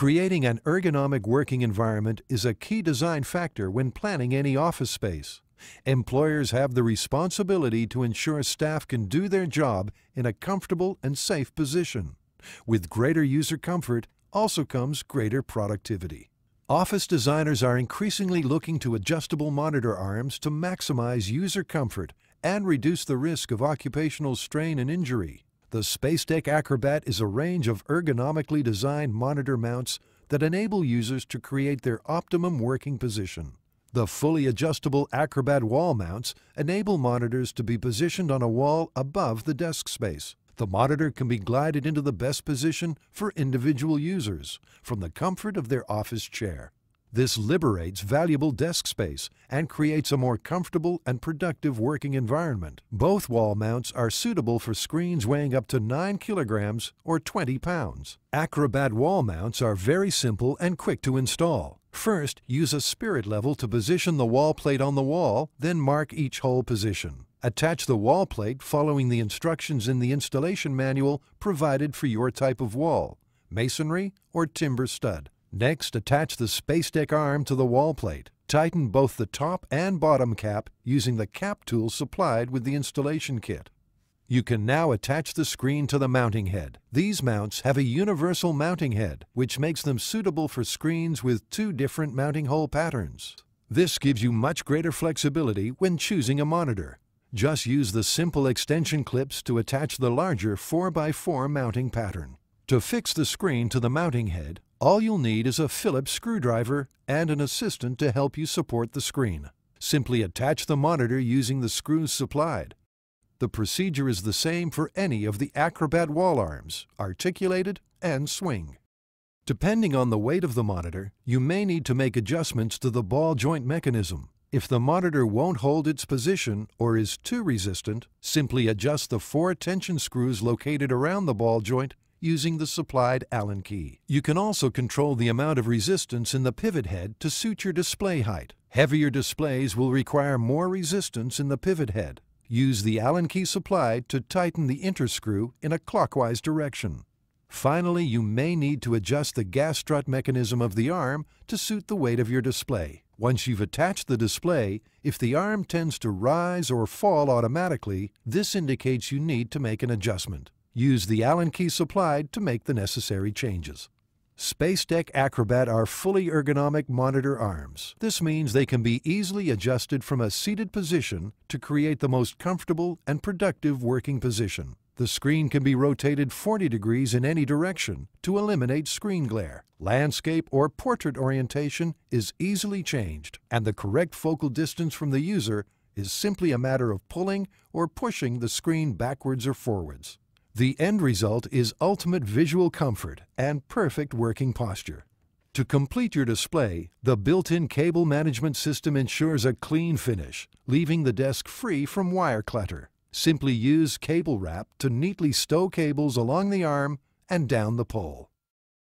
Creating an ergonomic working environment is a key design factor when planning any office space. Employers have the responsibility to ensure staff can do their job in a comfortable and safe position. With greater user comfort also comes greater productivity. Office designers are increasingly looking to adjustable monitor arms to maximize user comfort and reduce the risk of occupational strain and injury. The Space Acrobat is a range of ergonomically designed monitor mounts that enable users to create their optimum working position. The fully adjustable Acrobat wall mounts enable monitors to be positioned on a wall above the desk space. The monitor can be glided into the best position for individual users from the comfort of their office chair. This liberates valuable desk space and creates a more comfortable and productive working environment. Both wall mounts are suitable for screens weighing up to 9 kilograms or 20 pounds. Acrobat wall mounts are very simple and quick to install. First, use a spirit level to position the wall plate on the wall, then mark each hole position. Attach the wall plate following the instructions in the installation manual provided for your type of wall, masonry or timber stud. Next, attach the space deck arm to the wall plate. Tighten both the top and bottom cap using the cap tool supplied with the installation kit. You can now attach the screen to the mounting head. These mounts have a universal mounting head, which makes them suitable for screens with two different mounting hole patterns. This gives you much greater flexibility when choosing a monitor. Just use the simple extension clips to attach the larger 4x4 mounting pattern. To fix the screen to the mounting head, all you'll need is a Phillips screwdriver and an assistant to help you support the screen. Simply attach the monitor using the screws supplied. The procedure is the same for any of the Acrobat wall arms, articulated and swing. Depending on the weight of the monitor, you may need to make adjustments to the ball joint mechanism. If the monitor won't hold its position or is too resistant, simply adjust the four tension screws located around the ball joint using the supplied Allen key. You can also control the amount of resistance in the pivot head to suit your display height. Heavier displays will require more resistance in the pivot head. Use the Allen key supplied to tighten the interscrew in a clockwise direction. Finally, you may need to adjust the gas strut mechanism of the arm to suit the weight of your display. Once you've attached the display, if the arm tends to rise or fall automatically, this indicates you need to make an adjustment. Use the Allen key supplied to make the necessary changes. SpaceDeck Acrobat are fully ergonomic monitor arms. This means they can be easily adjusted from a seated position to create the most comfortable and productive working position. The screen can be rotated 40 degrees in any direction to eliminate screen glare. Landscape or portrait orientation is easily changed, and the correct focal distance from the user is simply a matter of pulling or pushing the screen backwards or forwards. The end result is ultimate visual comfort and perfect working posture. To complete your display, the built-in cable management system ensures a clean finish, leaving the desk free from wire clutter. Simply use cable wrap to neatly stow cables along the arm and down the pole.